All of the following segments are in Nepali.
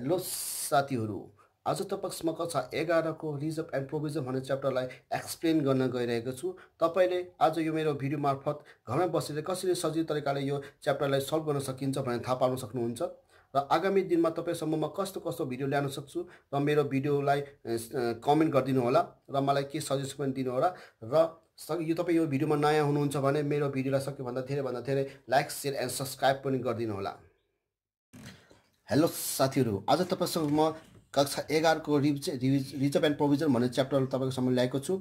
हेलो साथीहरू आज तपाईँसम्म कक्षा एघारको रिजर्भ एन्ड प्रोभिजन भन्ने च्याप्टरलाई एक्सप्लेन गर्न गइरहेको छु तपाईँले आज यो मेरो भिडियो मार्फत घरमा बसेर कसरी सजिलो तरिकाले यो च्याप्टरलाई सल्भ गर्न सकिन्छ भनेर थाहा पाउन सक्नुहुन्छ र आगामी दिनमा तपाईँसम्म म कस्तो कस्तो भिडियो ल्याउन सक्छु र मेरो भिडियोलाई कमेन्ट गरिदिनु होला र मलाई के सजेस्ट पनि दिनुहोला होला र यो तपाईँ यो भिडियोमा नयाँ हुनुहुन्छ भने मेरो भिडियोलाई सक्योभन्दा धेरैभन्दा धेरै लाइक सेयर एन्ड सब्सक्राइब पनि गरिदिनु होला हेलो साथीहरू आज तपाईँसँग म कक्षा एघारको revise revise reserve and provision भन्ने च्याप्टर तपाईँको सामान ल्याएको छु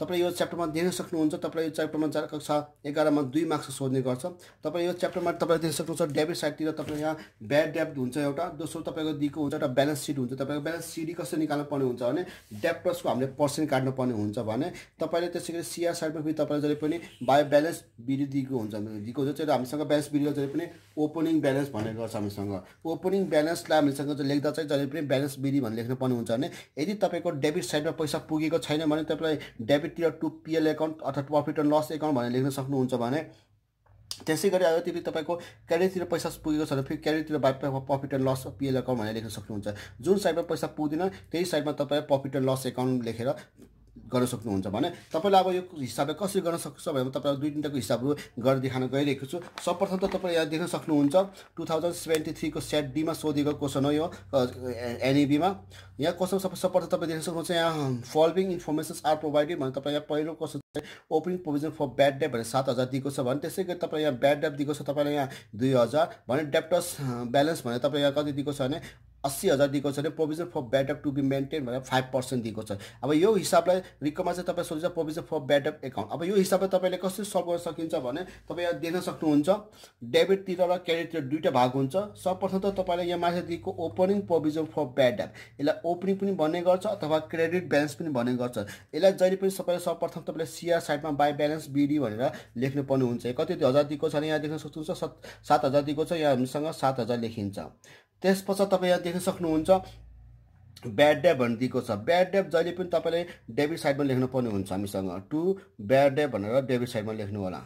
तपाईँ यो च्याप्टरमा दिन सक्नुहुन्छ तपाईँलाई यो च्याप्टरमा चार कक्षा एघारमा दुई मार्क्स सोध्ने गर्छ तपाईँ यो च्याप्टरमा तपाईँ देख्न सक्नुहुन्छ डेबिट साइडतिर तपाईँ यहाँ ब्याड डेप्ट हुन्छ एउटा दोस्रो तपाईँको दिएको हुन्छ एउटा ब्यालेन्स सिट हुन्छ तपाईँको ब्यालेन्स सिडी कसरी निकाल्नु पर्ने हुन्छ भने डेप्ट प्लसको हामीले पर्सेन्ट काट्नुपर्ने हुन्छ भने तपाईँले त्यसै गरी सिआर साइडमा फेरि तपाईँले जहिले पनि बायो ब्यालेन्स बिडी दिएको हुन्छ दिएको हुन्छ त्यो हामीसँग ब्यालेन्स बिडीलाई जहिले पनि ओपनिङ ब्यालेन्स भन्ने गर्छ हामीसँग ओपनिङ ब्यालेन्सलाई हामीसँग लेख्दा चाहिँ जहिले पनि ब्यालेन्स बिडी भनेर लेख्नुपर्ने हुन्छ भने यदि तपाईँको डेबिट साइडमा पैसा पुगेको छैन भने तपाईँलाई डेबिट क्यापिटियर टु पिएल एकाउन्ट अर्थात् प्रफिट एन्ड लस एकाउन्ट भनेर लेख्न सक्नुहुन्छ भने त्यसै गरी अब त्यति तपाईँको क्यारियरतिर पैसा पुगेको छ भने फेरि क्यारियरतिर बाइकमा profit and loss PL account भनेर लेख्न सक्नुहुन्छ जुन साइडमा पैसा पुग्दैन त्यही साइडमा तपाईँ प्रफिट एन्ड लस एकाउन्ट लेखेर गर्न सक्नुहुन्छ भने तपाईँलाई अब यो हिसाबले कसरी गर्न सक्छ भने तपाईँलाई दुई तिनवटाको हिसाबहरू गरेर देखाउन गइरहेको छु सबप्रथम त तपाईँ यहाँ देख्न सक्नुहुन्छ टु थाउजन्ड सेभेन्टी थ्रीको सेट डीमा सोधेको क्वेसन हो यो एनइबीमा यहाँ क्वेसन सब सबप्रथम तपाईँ देख्न सक्नुहुन्छ यहाँ फलोइङ इन्फर्मेसन्स आर प्रोभाइडेड भने तपाईँ यहाँ पहिलो question opening provision for bad debt भने सात हजार दिएको छ भने त्यसै गरी तपाईँलाई यहाँ ब्याड डेप दिएको छ तपाईँलाई यहाँ दुई हजार भने डेप्टस ब्यालेन्स भने तपाईँ यहाँ कति दिएको छ भने अस्सी हजार दिएको छ भने provision for bad debt to be maintain भनेर फाइभ पर्सेन्ट दिएको छ अब यो हिसाबलाई रिकमा चाहिँ तपाईँ सोध्छ प्रोभिजन फर ब्याडअप एकाउन्ट अब यो हिसाबले तपाईँले कसरी सल्भ गर्न सकिन्छ भने तपाईँ यहाँ देख्न सक्नुहुन्छ डेबिटतिर र क्रेडिटतिर दुईवटा भाग हुन्छ सर्वप्रथम त तपाईँले यहाँ माथि दिएको ओपनिङ प्रोभिजन फर ब्याडअप यसलाई ओपनिङ पनि भन्ने गर्छ अथवा क्रेडिट ब्यालेन्स पनि भन्ने गर्छ यसलाई जहिले पनि तपाईँले सर्वप्रथम तपाईँले सिआर साइडमा बाई ब्यालेन्स बिडी भनेर लेख्नुपर्ने हुन्छ कति हजार दिएको छ भने यहाँ देख्न सक्नुहुन्छ सात हजार दिएको छ यहाँ हामीसँग सात हजार लेखिन्छ त्यस पश्चात तपाईँ यहाँ देख्न सक्नुहुन्छ ब्याड भनेर दिएको छ ब्याड ड्याब जहिले पनि तपाईँले डेबिट साइडमा लेख्नु पर्ने हुन्छ हामीसँग टु ब्याड डे भनेर डेबिट साइडमा लेख्नु होला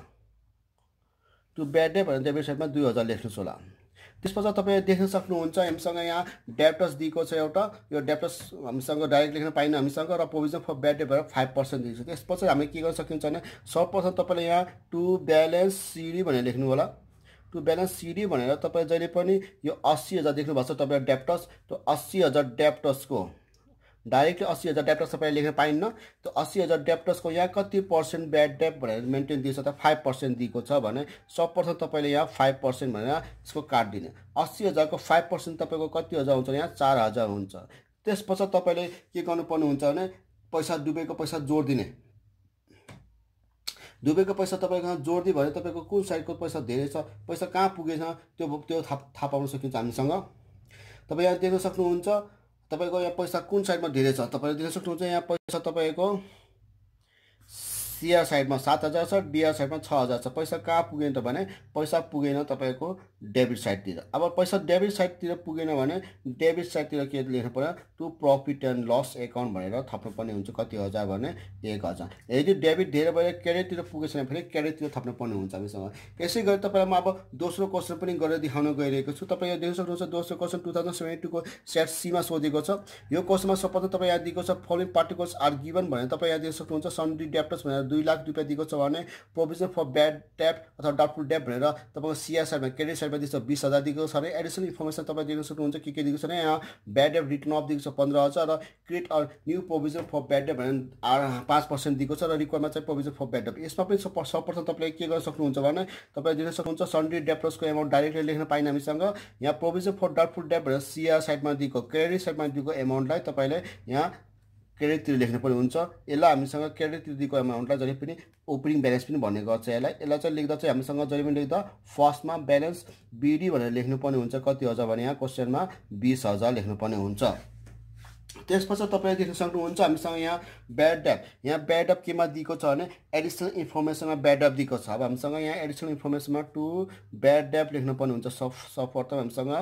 टु ब्याड डे भनेर डेबिट साइडमा दुई हजार लेख्नुहोस् होला त्यस पश्चात तपाईँ देख्न सक्नुहुन्छ हामीसँग यहाँ ड्याप्टस दिएको छ एउटा यो ड्याप्टस हामीसँग डाइरेक्ट लेख्न पाइनँ हामीसँग र प्रोभिजन फर ब्याड डे भएर फाइभ पर्सेन्ट दिएको छ त्यस पश्चात हामी के गर्न सकिन्छ भने सर्ट पर्सेन्ट तपाईँले यहाँ टु ब्यालेन्स सिडी भनेर लेख्नु होला टु ब्यालेन्स सिडी भनेर तपाईँ जहिले पनि यो अस्सी हजार देख्नु भएको छ तपाईँलाई ड्याप्टस त्यो अस्सी हजार ड्याप्टसको डाइरेक्टली अस्सी हजार ड्याप्टस तपाईँले लेख्न पाइन्न त्यो अस्सी हजार ड्याप्टसको यहाँ कति पर्सेन्ट ब्याड डेप भनेर मेन्टेन दिएको छ त फाइभ पर्सेन्ट दिएको छ भने सब पर्सेन्ट तपाईँले यहाँ फाइभ पर्सेन्ट भनेर यसको दिने अस्सी हजारको फाइभ पर्सेन्ट तपाईँको कति हजार हुन्छ यहाँ चार हजार हुन्छ त्यस पश्चात तपाईँले के गर्नुपर्ने हुन्छ भने पैसा डुबेको पैसा जोड दिने डुबेको पैसा तपाईँको जोड्दै भयो तपाईँको कुन साइडको पैसा धेरै छ पैसा कहाँ पुगेछ त्यो त्यो थाहा थाहा पाउन सकिन्छ हामीसँग तपाईँ यहाँ देख्न सक्नुहुन्छ तपाईँको यहाँ पैसा कुन साइडमा धेरै छ तपाईँले देख्न सक्नुहुन्छ यहाँ पैसा तपाईँको सिआर साइडमा सात हजार छ डिआर साइडमा छ हजार छ पैसा कहाँ पुगेन त भने पैसा पुगेन तपाईँको डेबिट साइडतिर अब पैसा डेबिट साइडतिर पुगेन भने डेबिट साइडतिर के लेख्नु पऱ्यो to profit and loss account भनेर थप्नुपर्ने हुन्छ कति हजार भने एक हजार यदि डेबिट धेरै भयो क्यारेटतिर पुगेछ भने फेरि क्यारेटतिर थप्नुपर्ने हुन्छ हामीसँग यसै गरी तपाईँलाई म अब दोस्रो क्वेसन पनि गरेर देखाउन गइरहेको छु तपाईँ यहाँ देख्न सक्नुहुन्छ दोस्रो क्वेसन टु थाउजन्ड सेभेन्टी टूको सेट सीमा सोधेको छ यो क्वेसनमा सपोज तपाईँ यहाँ दिएको छ फलोइङ पार्टिकल्स आर गिभन भनेर तपाईँ यहाँ देख्न सक्नुहुन्छ सन्डी डेप्टर्स भनेर दुई लाख रुपियाँ दिएको छ भने प्रोभिजन फर ब्याड ट्याप अथवा डाउटफुल डेप भनेर तपाईँको सिआर साइडमा क्रेडिट साइडमा दिएको छ बिस हजार दिएको छ भने एडिसनल इन्फर्मेसन तपाईँ दिन सक्नुहुन्छ के के दिएको छ भने यहाँ ब्याड डेप रिटर्न अफ दिएको छ पन्ध्र हजार र create a new provision for bad debt भनेर पाँच पर्सेन्ट दिएको छ र रिक्वायरमा चाहिँ प्रोभिजन फर ब्याड डेप यसमा पनि सब तपाईँले के गर्न सक्नुहुन्छ भने तपाईँले दिन सक्नुहुन्छ सन्ड्री डेप्रोसको एमाउन्ट डाइरेक्टली लेख्न पाइन हामीसँग यहाँ प्रोभिजन फर डाउटफुल डेप भनेर सिआर साइडमा दिएको क्रेडिट साइडमा दिएको एमाउन्टलाई तपाईँले यहाँ क्रेडिटतिर लेख्नु पनि हुन्छ यसलाई हामीसँग दिएको एमाउन्टलाई जहिले पनि ओपनिङ ब्यालेन्स पनि भन्ने गर्छ यसलाई यसलाई चाहिँ लेख्दा चाहिँ हामीसँग जहिले पनि लेख्दा फर्स्टमा ब्यालेन्स बिडी भनेर लेख्नुपर्ने हुन्छ कति हजार भने यहाँ क्वेसनमा बिस हजार लेख्नुपर्ने हुन्छ त्यस पश्चात तपाईँले देख्न सक्नुहुन्छ हामीसँग यहाँ ब्याड एप यहाँ ब्याड अप केमा दिएको छ भने एडिसनल इन्फर्मेसनमा ब्याड एप दिएको छ अब हामीसँग यहाँ एडिसनल इन्फर्मेसनमा टु ब्याड एप लेख्नुपर्ने हुन्छ सफ सर्फर्थमा हामीसँग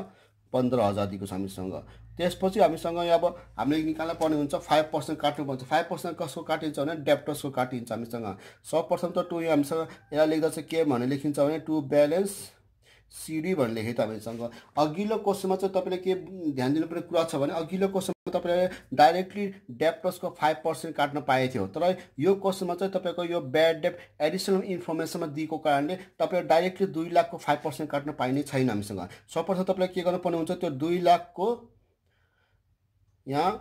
पन्ध्र हजार दिएको छ हामीसँग त्यसपछि हामीसँग अब हामीले निकाल्न पर्ने हुन्छ फाइभ पर्सेन्ट काट्नुपर्छ फाइभ पर्सेन्ट कसको काटिन्छ भने डेप्टर्सको काटिन्छ हामीसँग सब पर्सेन्ट त टु हामीसँग यसलाई लेख्दा चाहिँ के भने लेखिन्छ भने टु ब्यालेन्स सिडी भनेर लेखेँ तपाईँसँग अघिल्लो क्वेसनमा चाहिँ तपाईँले के ध्यान दिनुपर्ने कुरा छ भने अघिल्लो क्वेसनमा तपाईँले डाइरेक्टली डेप प्लसको फाइभ पर्सेन्ट काट्न पाएको थियो तर यो क्वेसनमा चाहिँ तपाईँको यो ब्याड डेप एडिसनल इन्फर्मेसनमा दिएको कारणले तपाईँले डाइरेक्टली दुई लाखको फाइभ पर्सेन्ट काट्न पाइने छैन हामीसँग सबप्रथम तपाईँले के गर्नुपर्ने हुन्छ त्यो दुई लाखको यहाँ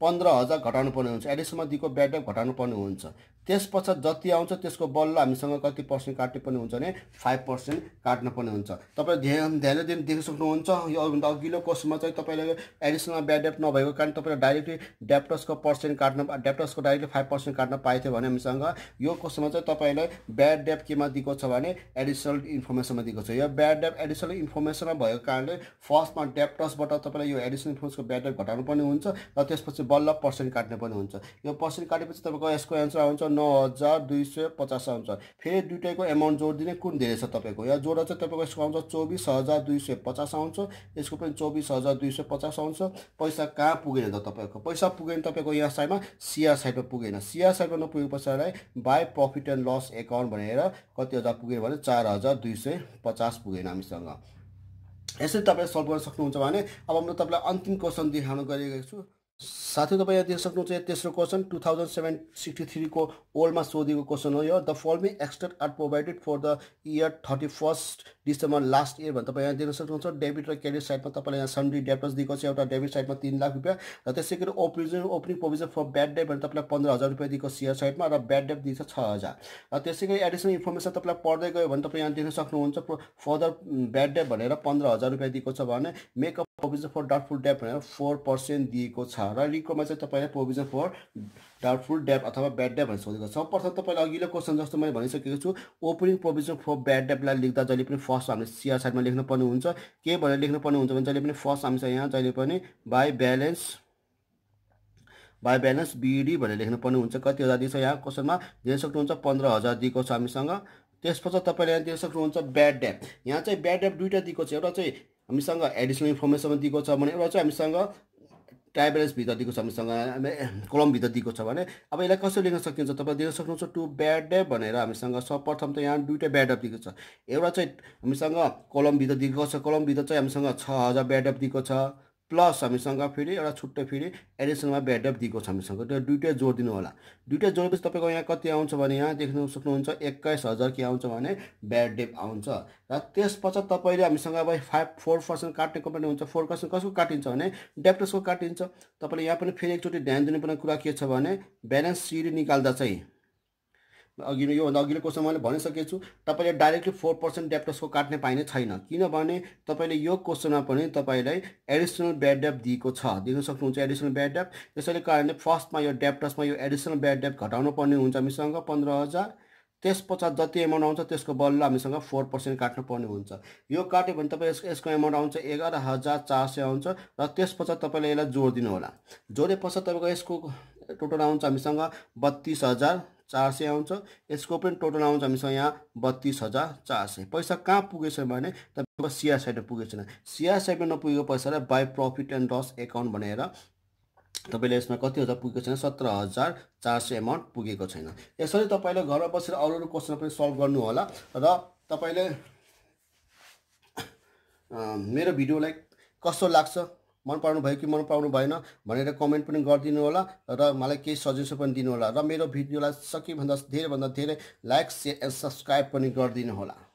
पन्ध्र हजार घटाउनु पर्ने हुन्छ एडिसनमा दिएको ब्याड डेप घटाउनु पर्ने हुन्छ त्यस पश्चात जति आउँछ त्यसको बल्ल हामीसँग कति पर्सेन्ट काट्ने पनि हुन्छ भने फाइभ पर्सेन्ट काट्न पनि हुन्छ तपाईँ ध्यान धेरै दिन देख्न सक्नुहुन्छ यो अरूभन्दा अघिल्लो कोर्समा चाहिँ तपाईँले एडिसनल ब्याड डेप्ट नभएको कारण तपाईँले डाइरेक्टली डेप्टर्सको पर्सेन्ट काट्न डेप्टसको डाइरेक्टली फाइभ पर्सेन्ट काट्न पाइथ्यो भने हामीसँग यो कोर्समा चाहिँ तपाईँलाई ब्याड ड्याप केमा दिएको छ भने एडिसनल इन्फर्मेसनमा दिएको छ यो ब्याड डेप एडिसनल इन्फर्मेसनमा भएको कारणले फर्स्टमा ड्याप्टसबाट तपाईँलाई यो एडिसनल इन्फर्मेसनको ब्याड डेप घटाउनु पनि हुन्छ र त्यसपछि बल्ल पर्सेन्ट काट्नु पनि हुन्छ यो पर्सेन्ट काटेपछि तपाईँको यसको एन्सर आउँछ नौ हजार दुई सय पचास आउँछ फेरि दुइटैको एमाउन्ट जोडिदिने कुन धेरै छ तपाईँको यहाँ जोड चाहिँ तपाईँको यसको आउँछ चौबिस हजार दुई सय पचास आउँछ यसको पनि चौबिस हजार दुई सय पचास आउँछ पैसा कहाँ पुगेन त तपाईँको पैसा पुगेन तपाईँको यहाँ साइडमा सिआर साइडमा पुगेन सिआर साइडमा नपुगे पछाडिलाई by profit and loss account भनेर कति हजार पुग्यो भने चार हजार दुई सय पचास पुगेन हामीसँग यसरी तपाईँले सल्भ गर्न सक्नुहुन्छ भने अब म तपाईँलाई अन्तिम क्वेसन देखाउन गरिरहेको छु साथै तपाईँ यहाँ देख्न सक्नुहुन्छ यो तेस्रो question two thousand seven sixty थ्रीको ओल्डमा सोधेको क्वेसन हो यो the following extra are provided for the year thirty first December last year भने तपाईँ यहाँ देख्न सक्नुहुन्छ डेबिट र क्रेडिट साइडमा तपाईँलाई यहाँ सन्ड्री डेप्टर्स दिएको छ एउटा डेबिट साइडमा तिन लाख रुपियाँ र त्यसै गरी ओपिजन opening provision for bad debt भने तपाईँलाई पन्ध्र हजार रुपियाँ दिएको सियर साइडमा र ब्याड डेप दिन्छ छ हजार र त्यसै गरी एडिसनल इन्फर्मेसन तपाईँलाई पढ्दै गयो भने तपाईँ यहाँ देख्न सक्नुहुन्छ फर्दर ब्याड डेप भनेर पन्ध्र हजार रुपियाँ दिएको छ भने makeup provision for doubtful debt भनेर फोर पर्सेन्ट दिएको छ र लिङ्ककोमा चाहिँ तपाईँले प्रोभिजन फर डाउटफुल डेप अथवा ब्याड डेप भनेर सोधेको छ प्रथम तपाईँले अघिल्लो क्वेसन जस्तो मैले भनिसकेको छु ओपनिङ प्रोभिजन फर ब्याड डेपलाई लेख्दा जहिले पनि फर्स्ट हामीले सिआर साइडमा लेख्नुपर्ने हुन्छ के भनेर लेख्नुपर्ने हुन्छ भने जहिले पनि फर्स्ट हामी चाहिँ यहाँ जहिले पनि by balance by balance BD भनेर लेख्नुपर्ने हुन्छ कति हजार दिएको छ यहाँ क्वेसनमा दिन सक्नुहुन्छ पन्ध्र हजार दिएको छ हामीसँग त्यस पश्चात तपाईँले यहाँ दिन सक्नुहुन्छ ब्याड ड्याप यहाँ चाहिँ ब्याड ड्याप दुइटा दिएको छ एउटा चाहिँ हामीसँग एडिसनल इन्फर्मेसन दिएको छ भने एउटा चाहिँ हामीसँग भित्र दिएको छ हामीसँग भित्र दिएको छ भने अब यसलाई कसरी लेख्न सकिन्छ तपाईँ देख्न सक्नुहुन्छ टु ब्याड डे भनेर हामीसँग सर्वप्रथम त यहाँ दुइटा ब्याड अप दिएको छ एउटा चाहिँ हामीसँग भित्र दिएको छ भित्र चाहिँ हामीसँग छ हजार ब्याड अप दिएको छ प्लस हामीसँग फेरि एउटा छुट्टो फेरि एडिसनमा ब्याडअप दिएको छ हामीसँग त्यो दुइटै जोडिदिनु होला दुइटै जोडेपछि तपाईँको यहाँ कति आउँछ भने यहाँ देख्नु सक्नुहुन्छ एक्काइस हजार के आउँछ भने ब्याड डेप आउँछ र त्यस पश्चात तपाईँले हामीसँग अब फाइभ फोर पर्सेन्ट काट्ने कम्पनी हुन्छ फोर पर्सेन्ट कसको काटिन्छ भने डेप्टर्सको काटिन्छ तपाईँले यहाँ पनि फेरि एकचोटि ध्यान दिनुपर्ने कुरा के छ भने ब्यालेन्स सिड निकाल्दा चाहिँ अघि योभन्दा अघिल्लो क्वेसन मैले भनिसकेको छु तपाईँले डाइरेक्टली फोर पर्सेन्ट डेप काट्ने पाइने छैन किनभने तपाईँले यो क्वेसनमा पनि तपाईँलाई एडिसनल ब्याड डेप दिएको छ दिन सक्नुहुन्छ एडिसनल ब्याड डेप त्यसैले कारणले फर्स्टमा यो डेप्टसमा यो एडिसनल ब्याड डेप घटाउनु पर्ने हुन्छ हामीसँग पन्ध्र हजार त्यस पश्चात जति एमाउन्ट आउँछ त्यसको बल्ल हामीसँग फोर पर्सेन्ट काट्नु पर्ने हुन्छ यो काट्यो भने तपाईँ यसको यसको एमाउन्ट आउँछ एघार हजार चार सय आउँछ र त्यस पश्चात तपाईँले यसलाई जोड दिनुहोला होला जोडे पश्चात तपाईँको यसको टोटल आउँछ हामीसँग बत्तिस हजार चार सय आउँछ यसको पनि टोटल आउँछ हामीसँग यहाँ बत्तिस हजार चार सय पैसा कहाँ पुगेछ भने तपाईँको सिया साइडमा पुगेको छैन सिया साइडमा नपुगेको पैसालाई by profit and loss account भनेर तपाईँले यसमा कति हजार पुगेको छैन सत्र हजार चार सय एमाउन्ट पुगेको छैन यसरी तपाईँले घरमा बसेर अरू अरू क्वेसन पनि सल्भ गर्नुहोला र तपाईँले मेरो भिडियोलाई कस्तो लाग्छ मन पराउनु भयो कि मन पराउनु भएन भनेर कमेन्ट पनि गरिदिनु होला र मलाई केही सजेसन पनि दिनु होला र मेरो भिडियोलाई सकेभन्दा धेरैभन्दा धेरै लाइक सेयर एन्ड सब्सक्राइब पनि गरिदिनु होला